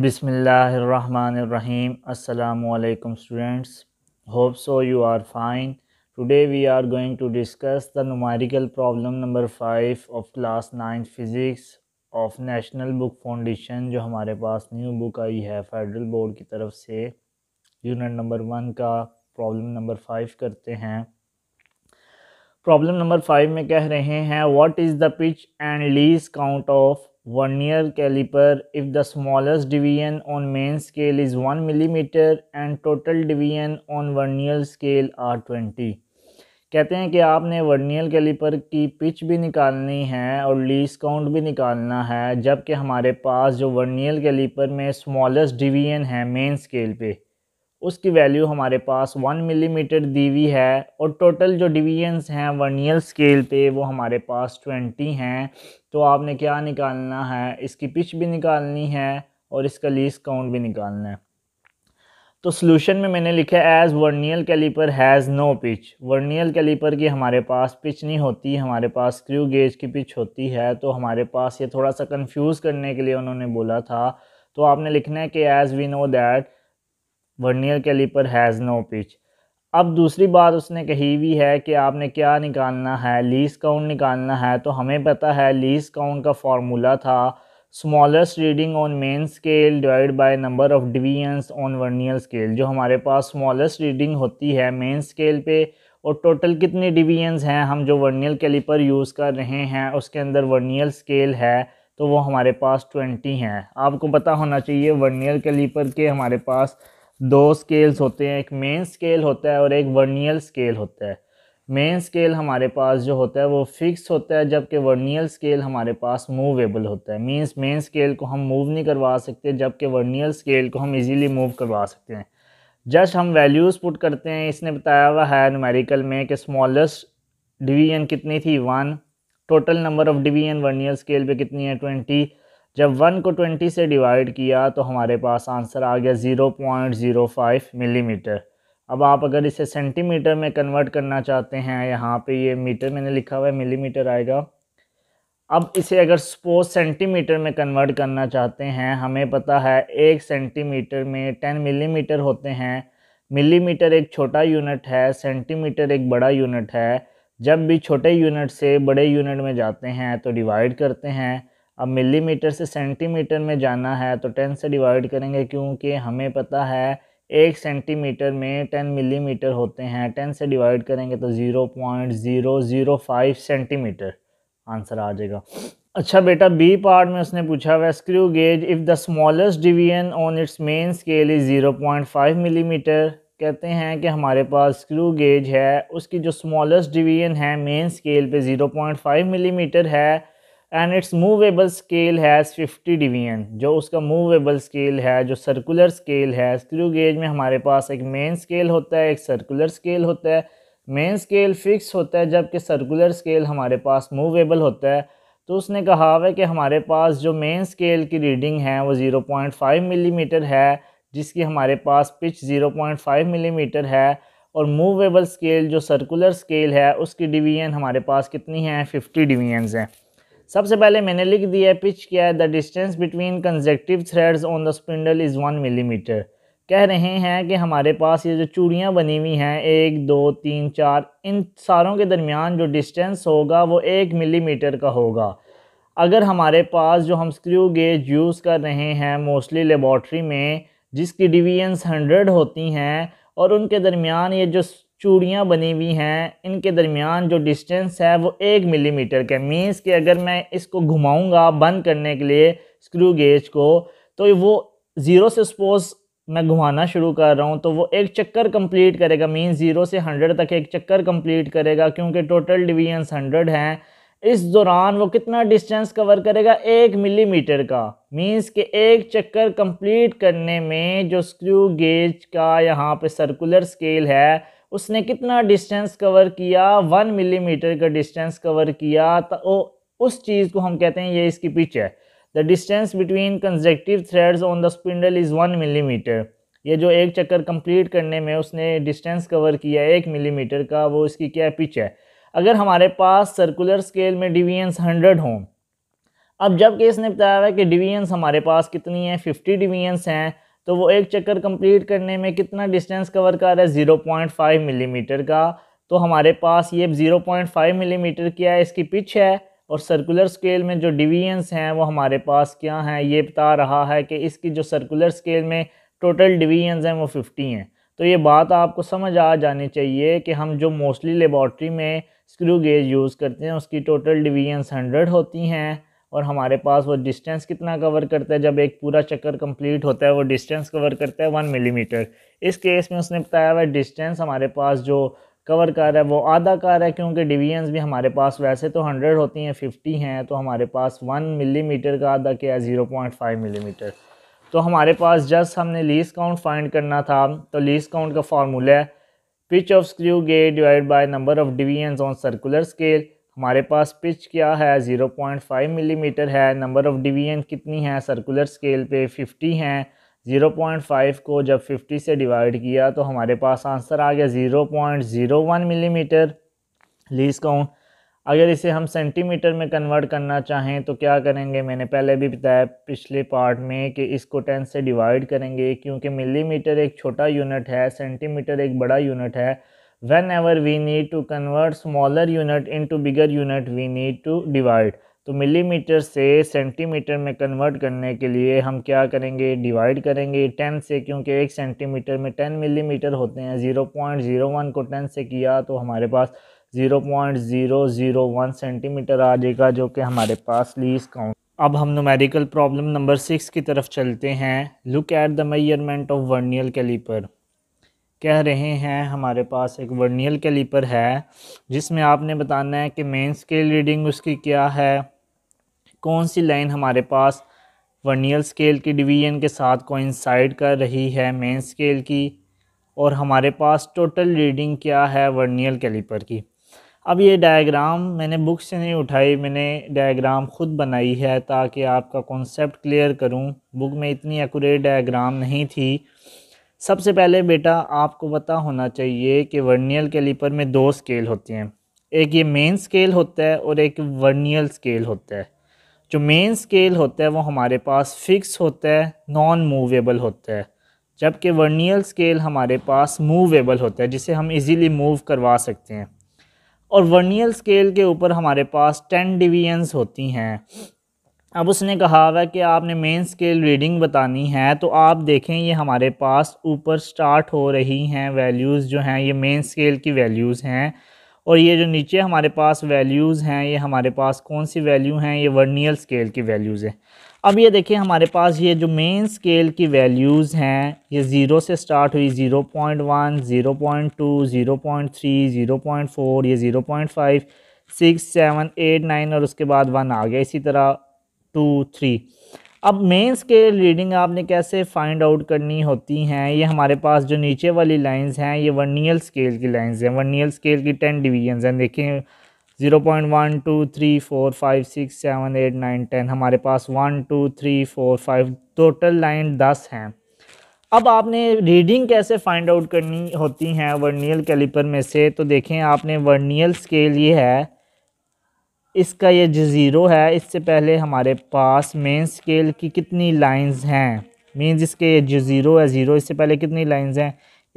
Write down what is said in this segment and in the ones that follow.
बिसमीम अल्लाम students hope so you are fine today we are going to discuss the numerical problem number five of class nine physics of National Book Foundation जो हमारे पास new book आई है federal board की तरफ से unit number one का problem number five करते हैं problem number five में कह रहे हैं what is the pitch and least count of vernier caliper if the smallest division on main scale is 1 millimeter and total division on vernier scale are 20 कहते हैं कि आपने वर्नियल कैलिपर की पिच भी निकालनी है और लीस काउंट भी निकालना है जबकि हमारे पास जो वर्नियल कैलिपर में स्मॉलेस्ट डिवीजन है मेन स्केल पे उसकी वैल्यू हमारे पास वन मिलीमीटर दी हुई है और टोटल जो डिवीजन्स हैं वर्नियल स्केल पे वो हमारे पास ट्वेंटी हैं तो आपने क्या निकालना है इसकी पिच भी निकालनी है और इसका लीस काउंट भी निकालना है तो सोल्यूशन में मैंने लिखा है as vernier caliper has no pitch vernier caliper की हमारे पास पिच नहीं होती हमारे पास स्क्रू गेज की पिच होती है तो हमारे पास ये थोड़ा सा कंफ्यूज करने के लिए उन्होंने बोला था तो आपने लिखना है कि as we know that vernier caliper has no pitch अब दूसरी बात उसने कही हुई है कि आपने क्या निकालना है लीज काउंट निकालना है तो हमें पता है लीज काउंट का फार्मूला था smallest reading on main scale divide by number of divisions on vernier scale जो हमारे पास स्मॉलेस्ट रीडिंग होती है मेन स्केल पे और टोटल कितने डिवीजंस हैं हम जो वर्नियल कैलिपर यूज़ कर रहे हैं उसके अंदर वर्नियल स्केल है तो वो हमारे पास ट्वेंटी हैं आपको पता होना चाहिए वर्नियल कैलिपर के हमारे पास दो स्केल्स होते हैं एक मेन स्केल होता है और एक वर्नियल स्केल होता है मेन स्केल हमारे पास जो होता है वो फिक्स होता है जबकि वर्नियल स्केल हमारे पास मूवेबल होता है मींस मेन स्केल को हम मूव नहीं करवा सकते जबकि वर्नियल स्केल को हम इजीली मूव करवा सकते हैं जस्ट हम वैल्यूज़ पुट करते हैं इसने बताया हुआ है नमेरिकल में कि स्मॉलेस्ट डिवीजन कितनी थी one total number of division vernier scale पर कितनी है ट्वेंटी जब वन को ट्वेंटी से डिवाइड किया तो हमारे पास आंसर आ गया zero point zero five millimetre अब आप अगर इसे सेंटीमीटर में कन्वर्ट करना चाहते हैं यहाँ पे ये मीटर मैंने लिखा हुआ है मिलीमीटर आएगा अब इसे अगर सपोज सेंटीमीटर में कन्वर्ट करना चाहते हैं हमें पता है एक सेंटीमीटर में टेन मिलीमीटर होते हैं मिलीमीटर एक छोटा यूनिट है सेंटीमीटर एक बड़ा यूनिट है जब भी छोटे यूनिट से बड़े यूनिट में जाते हैं तो डिवाइड करते हैं अब मिलीमीटर से सेंटीमीटर में जाना है तो टेन से डिवाइड करेंगे क्योंकि हमें पता है एक सेंटीमीटर में टेन मिलीमीटर होते हैं टेन से डिवाइड करेंगे तो zero point zero zero five centimetre answer आ जाएगा अच्छा बेटा बी पार्ट में उसने पूछा हुआ screw gauge if the smallest division on its main scale is zero point five millimetre कहते हैं कि हमारे पास स्क्रू गेज है उसकी जो स्मॉलेस्ट डिवीजन है मेन स्केल पे ज़ीरो पॉइंट फाइव मिलीमीटर है and its movable scale has 50 division जो उसका मूवेबल स्केल है जो सर्कुलर स्केल है स्क्रू गेज में हमारे पास एक मेन स्केल होता है एक सर्कुलर स्केल होता है मेन स्केल फिक्स होता है जबकि सर्कुलर स्केल हमारे पास मूवेबल होता है तो उसने कहा है कि हमारे पास जो मेन स्केल की रीडिंग है वो ज़ीरो फाइव मिली मीटर है जिसकी हमारे पास pitch zero five millimetre है और मूवेबल स्केल जो सर्कुलर स्केल है उसकी डिवीजन हमारे पास कितनी है फिफ्टी डिवीजन हैं सबसे पहले मैंने लिख दिया पिच किया है the distance between consecutive threads on the spindle is one millimetre कह रहे हैं कि हमारे पास ये जो चूड़ियाँ बनी हुई हैं एक दो तीन चार इन सारों के दरमियान जो डिस्टेंस होगा वो एक मिलीमीटर का होगा अगर हमारे पास जो हम स्क्रू गेज यूज़ कर रहे हैं मोस्टली लेबॉर्ट्री में जिसकी डिवीजन्स हंड्रेड होती हैं और उनके दरमियान ये जो चूड़ियाँ बनी हुई हैं इनके दरमियान जो डिस्टेंस है वो एक मिलीमीटर का मीन्स कि अगर मैं इसको घुमाऊंगा बंद करने के लिए स्क्रू गेज को तो वो ज़ीरो से सपोज मैं घुमाना शुरू कर रहा हूँ तो वो एक चक्कर कंप्लीट करेगा मीन ज़ीरो से हंड्रेड तक एक चक्कर कंप्लीट करेगा क्योंकि टोटल डिवीजन हंड्रेड हैं इस दौरान वो कितना डिस्टेंस कवर करेगा एक मिलीमीटर का मीन्स के एक चक्कर कंप्लीट करने में जो स्क्रू गेज का यहाँ पे सर्कुलर स्केल है उसने कितना डिस्टेंस कवर किया वन मिलीमीटर का डिस्टेंस कवर किया तो उस चीज़ को हम कहते हैं ये इसकी पिच है the distance between consecutive threads on the spindle is one millimetre ये जो एक चक्कर कंप्लीट करने में उसने डिस्टेंस कवर किया एक मिलीमीटर का वो इसकी क्या पिच है अगर हमारे पास सर्कुलर स्केल में डिवीजन्स हंड्रेड हों अब जबकि इसने बताया हुआ है कि डिवीजन्स हमारे पास कितनी है फिफ्टी डिवीजन्स हैं तो वो एक चक्कर कंप्लीट करने में कितना डिस्टेंस कवर कर रहा है ज़ीरो पॉइंट फाइव मिलीमीटर का तो हमारे पास ये ज़ीरो पॉइंट फाइव मिलीमीटर क्या है इसकी पिच है और सर्कुलर स्केल में जो डिवीजन्स हैं वो हमारे पास क्या हैं ये बता रहा है कि इसकी जो सर्कुलर स्केल में टोटल डिवीजन्स हैं वो फिफ्टी हैं तो ये बात आपको समझ आ जानी चाहिए कि हम जो मोस्टली लेबॉर्ट्री में स्क्रू गेज यूज़ करते हैं उसकी टोटल डिवीजन्स हंड्रेड होती हैं और हमारे पास वो डिस्टेंस कितना कवर करता है जब एक पूरा चक्कर कंप्लीट होता है वो डिस्टेंस कवर करता है वन मिलीमीटर इस केस में उसने बताया हुआ डिस्टेंस हमारे पास जो कवर कर रहा है वो आधा कर है क्योंकि डिवीजन भी हमारे पास वैसे तो हंड्रेड होती हैं फिफ्टी हैं तो हमारे पास वन मिलीमीटर का आधा क्या है ज़ीरो पॉइंट फाइव मिलीमीटर तो हमारे पास जस्ट हमने लीस काउंट फाइंड करना था तो लीस काउंट का फार्मूला है pitch of screw gauge divide by number of division on circular scale हमारे पास पिच क्या है 0.5 मिलीमीटर mm है नंबर ऑफ़ डिवीजन कितनी है सर्कुलर स्केल पे 50 हैं 0.5 को जब 50 से डिवाइड किया तो हमारे पास आंसर आ गया 0.01 मिलीमीटर mm लीज काउंट अगर इसे हम सेंटीमीटर में कन्वर्ट करना चाहें तो क्या करेंगे मैंने पहले भी बताया पिछले पार्ट में कि इसको टेन से डिवाइड करेंगे क्योंकि मिलीमीटर एक छोटा यूनिट है सेंटीमीटर एक बड़ा यूनिट है whenever we need to convert smaller unit into bigger unit we need to divide तो मिलीमीटर से सेंटीमीटर में कन्वर्ट करने के लिए हम क्या करेंगे डिवाइड करेंगे टेन से क्योंकि एक सेंटीमीटर में टेन मिलीमीटर होते हैं ज़ीरो पॉइंट ज़ीरो वन को टेन से किया तो हमारे पास zero point zero zero one centimetre आ जाएगा जो कि हमारे पास लीज काउंट अब हम नोमेरिकल प्रॉब्लम नंबर सिक्स की तरफ चलते हैं look at the measurement of vernier caliper कह रहे हैं हमारे पास एक वर्नियल कैलीपर है जिसमें आपने बताना है कि मेन स्केल रीडिंग उसकी क्या है कौन सी लाइन हमारे पास वर्नियल स्केल की डिवीजन के साथ कोइंसाइड कर रही है मेन स्केल की और हमारे पास टोटल रीडिंग क्या है वर्नियल कैलीपर की अब ये डायग्राम मैंने बुक से नहीं उठाई मैंने डायग्राम ख़ुद बनाई है ताकि आपका कॉन्सेप्ट क्लियर करूं बुक में इतनी एक्यूरेट डायग्राम नहीं थी सबसे पहले बेटा आपको पता होना चाहिए कि वर्नियल कैलिपर में दो स्केल होती हैं एक ये मेन स्केल होता है और एक वर्नियल स्केल होता है जो मेन स्केल होता है वो हमारे पास फिक्स होता है नॉन मूवेबल होता है जबकि वर्नियल स्केल हमारे पास मूवेबल होता है जिसे हम इजीली मूव करवा सकते हैं और वर्नियल स्केल के ऊपर हमारे पास टेन डिवीजन्स होती हैं अब उसने कहा हुआ कि आपने मेन स्केल रीडिंग बतानी है तो आप देखें ये हमारे पास ऊपर स्टार्ट हो रही हैं वैल्यूज़ जो हैं ये मेन स्केल की वैल्यूज़ हैं और ये जो नीचे हमारे पास वैल्यूज़ हैं ये हमारे पास कौन सी वैल्यू हैं ये वर्नियल स्केल की वैल्यूज़ हैं अब ये देखिए हमारे पास ये जो मेन स्केल की वैल्यूज़ हैं ये ज़ीरो से स्टार्ट हुई zero point one zero point two zero point three zero point four ये zero point five six seven eight nine और उसके बाद वन आ गया इसी तरह टू थ्री अब मेंस के रीडिंग आपने कैसे फाइंड आउट करनी होती हैं ये हमारे पास जो नीचे वाली लाइंस हैं ये वर्नियल स्केल की लाइंस हैं वर्नियल स्केल की टेन डिवीजन्स हैं देखें zero point one two three four five six seven eight nine ten हमारे पास one two three four five total line दस हैं अब आपने रीडिंग कैसे फाइंड आउट करनी होती हैं वर्नियल कैलिपर में से तो देखें आपने वर्नियल स्केल ये है इसका ये जो ज़ीरो है इससे पहले हमारे पास मेन स्केल की कितनी लाइंस हैं मीन्स इसके ये जो ज़ीरो है ज़ीरो इससे पहले कितनी लाइंस हैं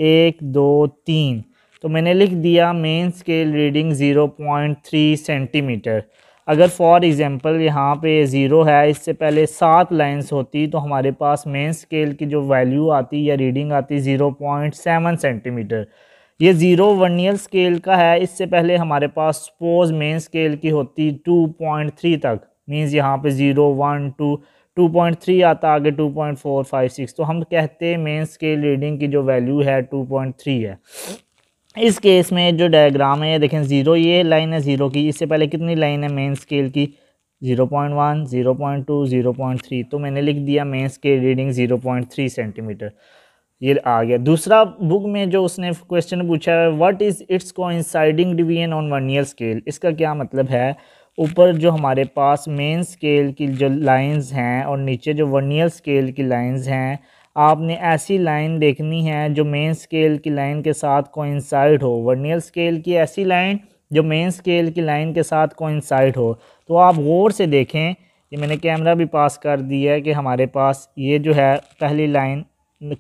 एक दो तीन तो मैंने लिख दिया main scale reading zero point three centimetre अगर फॉर एग्ज़ाम्पल यहाँ पे ज़ीरो है इससे पहले सात लाइंस होती तो हमारे पास मेन स्केल की जो वैल्यू आती या रीडिंग आती ज़ीरो पॉइंट सेवन सेंटीमीटर ये ज़ीरो वर्नियल स्केल का है इससे पहले हमारे पास सपोज मेन स्केल की होती टू पॉइंट थ्री तक मीन्स यहाँ पे zero one two two point three आता आगे two point four five six तो हम कहते हैं मेन स्केल रीडिंग की जो वैल्यू है टू पॉइंट थ्री है इस केस में जो डायग्राम है देखें ज़ीरो ये लाइन है ज़ीरो की इससे पहले कितनी लाइन है मेन स्केल की zero point one zero point two zero point three तो मैंने लिख दिया main scale reading zero point three centimetre ये आ गया दूसरा बुक में जो उसने क्वेश्चन पूछा है what is its coinciding division on ईयर स्केल इसका क्या मतलब है ऊपर जो हमारे पास मेन स्केल की जो लाइंस हैं और नीचे जो ईयर स्केल की लाइंस हैं आपने ऐसी लाइन देखनी है जो मेन स्केल की लाइन के साथ कोइंसाइड हो ईयर स्केल की ऐसी लाइन जो मेन स्केल की लाइन के साथ कोइंसाइड हो तो आप गौर से देखें ये मैंने कैमरा भी पास कर दिया है कि हमारे पास ये जो है पहली लाइन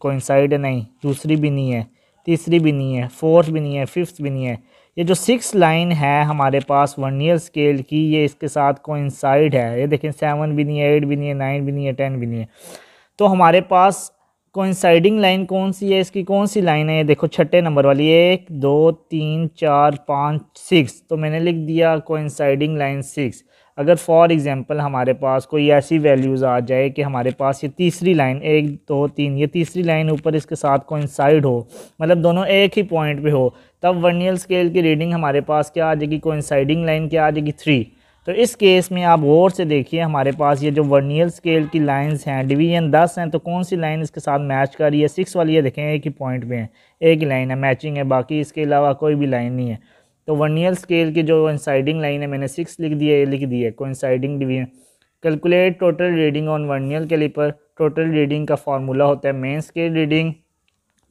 कोइंसाइड नहीं दूसरी भी नहीं है तीसरी भी नहीं है फोर्थ भी नहीं है फिफ्थ भी नहीं है ये जो सिक्स लाइन है हमारे पास वन ईयर स्केल की ये इसके साथ कोइंसाइड है ये देखें सेवन भी नहीं है एट भी नहीं है नाइन भी नहीं है टेन भी नहीं है तो हमारे पास कोइंसाइडिंग लाइन कौन सी है इसकी कौन सी लाइन है ये देखो छठे नंबर वाली एक दो तीन चार पाँच सिक्स तो मैंने लिख दिया कोइंसाइडिंग लाइन सिक्स अगर फॉर एग्ज़ाम्पल हमारे पास कोई ऐसी वैल्यूज़ आ जाए कि हमारे पास ये तीसरी लाइन एक दो तीन ये तीसरी लाइन ऊपर इसके साथ कोइंसाइड हो मतलब दोनों एक ही पॉइंट पे हो तब वर्नियल स्केल की रीडिंग हमारे पास क्या आ जाएगी कोइंसाइडिंग लाइन क्या आ जाएगी थ्री तो इस केस में आप गौर से देखिए हमारे पास ये जो वर्नियल स्केल की लाइंस हैं डिवीजन दस हैं तो कौन सी लाइन इसके साथ मैच कर रही है सिक्स वाली ये देखें एक ही पॉइंट पे हैं एक ही लाइन है मैचिंग है बाकी इसके अलावा कोई भी लाइन नहीं है तो वन ईयर स्केल की जो इंसाइडिंग लाइन है मैंने सिक्स लिख दी है लिख दी है coinciding division calculate total reading on vernier caliper total reading का फार्मूला होता है main scale reading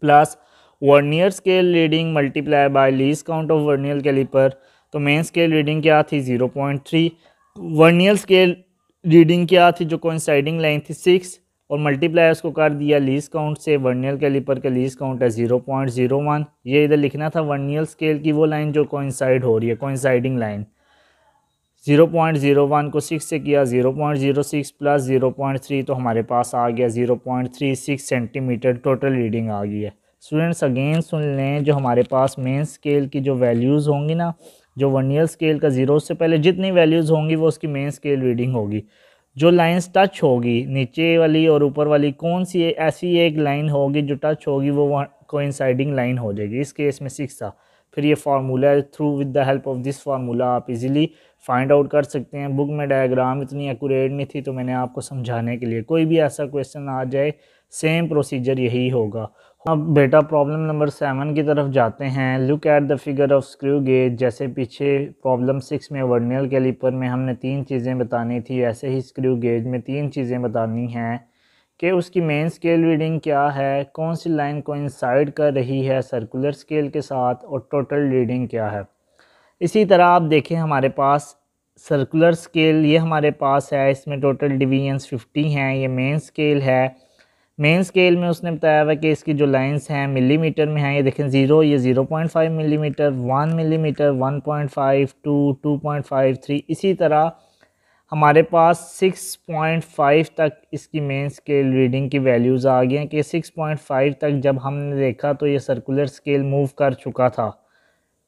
plus vernier scale reading multiply by least count of vernier caliper तो मेन स्केल रीडिंग क्या थी zero point three vernier scale reading क्या थी जो coinciding line थी सिक्स और मल्टीप्लायर्स को कर दिया लीज काउंट से वर्नियल कैलिपर का लीज काउंट है ज़ीरो पॉइंट ज़ीरो वन ये इधर लिखना था वर्नियल स्केल की वो लाइन जो कोइंसाइड हो रही है coinciding line zero point zero one को सिक्स से किया zero point zero six plus zero point three तो हमारे पास आ गया zero point three six centimetre total reading आ गई है स्टूडेंट्स अगेन सुन लें जो हमारे पास मेन स्केल की जो वैल्यूज़ होंगी ना जो वर्नियल स्केल का ज़ीरो से पहले जितनी वैल्यूज़ होंगी वो उसकी मेन स्केल रीडिंग होगी जो लाइंस टच होगी नीचे वाली और ऊपर वाली कौन सी ऐसी एक लाइन होगी जो टच होगी वो कोइंसाइडिंग लाइन हो जाएगी इस केस में सिक्स था फिर ये फार्मूला है through with the help of this formula आप इजीली फाइंड आउट कर सकते हैं बुक में डायग्राम इतनी एक्यूरेट नहीं थी तो मैंने आपको समझाने के लिए कोई भी ऐसा क्वेश्चन आ जाए सेम प्रोसीजर यही होगा अब बेटा प्रॉब्लम नंबर सेवन की तरफ जाते हैं look at the figure of screw gauge जैसे पीछे प्रॉब्लम सिक्स में वर्नियल कैलिपर में हमने तीन चीज़ें बतानी थी ऐसे ही स्क्रू गेज में तीन चीज़ें बतानी हैं कि उसकी मेन स्केल रीडिंग क्या है कौन सी लाइन को इंसाइड कर रही है सर्कुलर स्केल के साथ और टोटल रीडिंग क्या है इसी तरह आप देखें हमारे पास सर्कुलर स्केल ये हमारे पास है इसमें टोटल डिवीजन 50 हैं ये मेन स्केल है मेन स्केल में उसने बताया हुआ कि इसकी जो लाइंस हैं मिलीमीटर में हैं ये देखें ज़ीरो ये zero point five millimetre one millimetre one point five two two point five three इसी तरह हमारे पास 6.5 तक इसकी मेन स्केल रीडिंग की वैल्यूज़ आ गई हैं कि 6.5 तक जब हमने देखा तो ये सर्कुलर स्केल मूव कर चुका था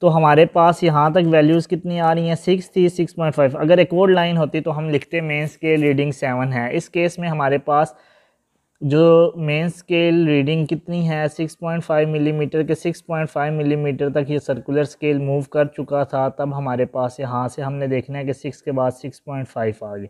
तो हमारे पास यहाँ तक वैल्यूज़ कितनी आ रही हैं सिक्स थी सिक्स पॉइंट फाइव अगर एक और लाइन होती तो हम लिखते मेन स्केल रीडिंग सेवन है इस केस में हमारे पास जो मेन स्केल रीडिंग कितनी है 6.5 मिलीमीटर mm के 6.5 मिलीमीटर mm तक ये सर्कुलर स्केल मूव कर चुका था तब हमारे पास यहाँ से हमने देखना है कि सिक्स के बाद 6.5 आ गई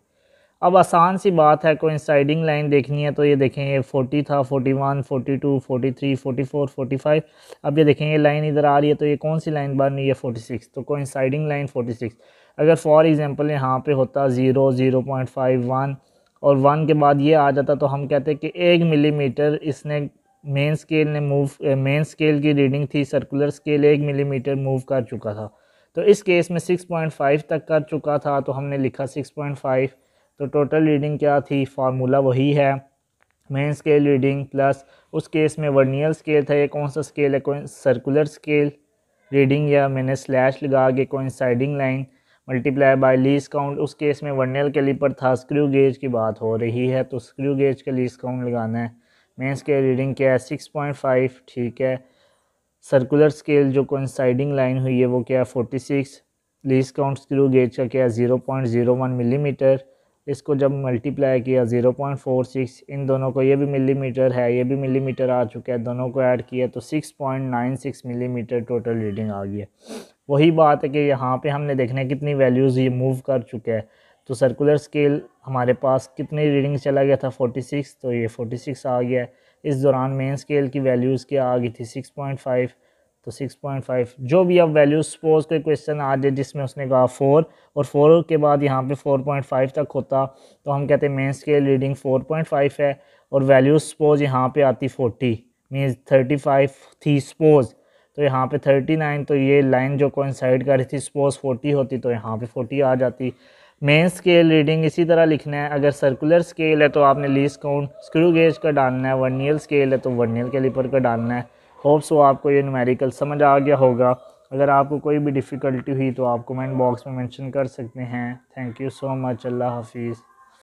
अब आसान सी बात है कोई साइडिंग लाइन देखनी है तो ये देखें ये 40 था 41, 42, 43, 44, 45 अब ये देखें ये लाइन इधर आ रही है तो ये कौन सी लाइन बन रही है फोटी तो कोई साइडिंग लाइन फोटी अगर फॉर एग्ज़ाम्पल यहाँ पे होता zero zero point five one और वन के बाद ये आ जाता तो हम कहते कि एक मिलीमीटर इसने मेन स्केल ने मूव मेन स्केल की रीडिंग थी सर्कुलर स्केल एक मिलीमीटर मूव कर चुका था तो इस केस में 6.5 तक कर चुका था तो हमने लिखा 6.5 तो टोटल रीडिंग क्या थी फार्मूला वही है मेन स्केल रीडिंग प्लस उस केस में वर्नियल स्केल था ये कौन सा स्केल है कोई सर्कुलर स्केल रीडिंग या मैंने स्लैश लगा के coinciding line multiply by least count उस केस में वर्नेल कैलिपर था स्क्रू गेज की बात हो रही है तो स्क्रू गेज का लीज काउंट लगाना है मेंस के रीडिंग क्या है सिक्स पॉइंट फाइव ठीक है सर्कुलर स्केल जो कोइंसाइडिंग लाइन हुई है वो क्या है forty six least count screw gauge का क्या है zero point zero one millimetre इसको जब मल्टीप्लाई किया ज़ीरो पॉइंट फोर सिक्स इन दोनों को ये भी मिलीमीटर है ये भी मिलीमीटर आ चुका है दोनों को ऐड किया तो six point nine six millimetre total reading आ गई है वही बात है कि यहाँ पे हमने देखना है कितनी वैल्यूज़ ये मूव कर चुके हैं तो सर्कुलर स्केल हमारे पास कितनी रीडिंग चला गया था 46 तो ये 46 आ गया है इस दौरान मेन स्केल की वैल्यूज़ क्या आ गई थी 6.5 तो 6.5 जो भी अब वैल्यू सपोज कोई क्वेश्चन आ जाए जिसमें उसने कहा फोर और फोर के बाद यहाँ पर फोर तक होता तो हम कहते हैं मेन स्केल रीडिंग फोर है और वैल्यू सपोज यहाँ पर आती फोर्टी मीन्स फाइव थी सपोज़ तो यहाँ पे थर्टी नाइन तो ये लाइन जो कोइंसाइड कर रही थी सपोज फोर्टी होती तो यहाँ पे फोर्टी आ जाती मेन स्केल रीडिंग इसी तरह लिखना है अगर सर्कुलर स्केल है तो आपने लीस काउंट स्क्रू गेज का डालना है वर्नियल स्केल है तो वर्नियल लिपर का डालना है होप्स वो आपको ये न्यूमेरिकल समझ आ गया होगा अगर आपको कोई भी डिफ़िकल्टी हुई तो आप कमेंट बॉक्स में मैंशन कर सकते हैं थैंक यू सो मच अल्लाह हाफिज़